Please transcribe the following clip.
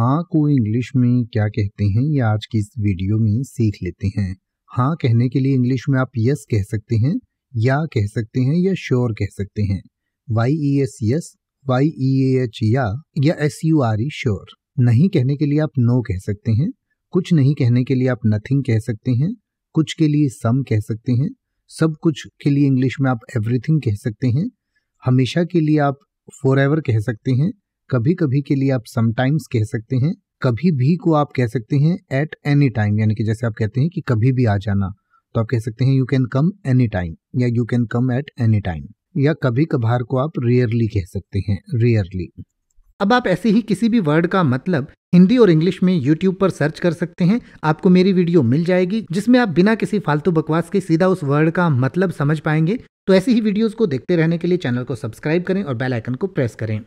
हाँ को इंग्लिश में क्या कहते हैं ये आज की इस वीडियो में सीख लेते हैं हाँ कहने के लिए इंग्लिश में आप यस कह सकते हैं या कह सकते हैं या श्योर कह सकते हैं Y E S yes Y E H या या S U R E sure नहीं कहने के लिए आप नो कह सकते हैं कुछ नहीं कहने के लिए आप नथिंग कह सकते हैं कुछ के लिए सम कह सकते हैं सब कुछ के लिए इंग्लिश में आप एवरीथिंग कह सकते हैं हमेशा के लिए आप फॉर एवर कह सकते हैं कभी कभी के लिए आप समटाइम्स कह सकते हैं कभी भी को आप कह सकते हैं एट एनी टाइम यानी कि जैसे आप कहते हैं कि कभी भी आ जाना तो आप कह सकते हैं you can come any time या you can come at any time या कभी कभार को आप रेयरली कह सकते हैं रेयरली अब आप ऐसे ही किसी भी वर्ड का मतलब हिंदी और इंग्लिश में यूट्यूब पर सर्च कर सकते हैं आपको मेरी वीडियो मिल जाएगी जिसमें आप बिना किसी फालतू बकवास के सीधा उस वर्ड का मतलब समझ पाएंगे तो ऐसी ही वीडियोस को देखते रहने के लिए चैनल को सब्सक्राइब करें और बेल आइकन को प्रेस करें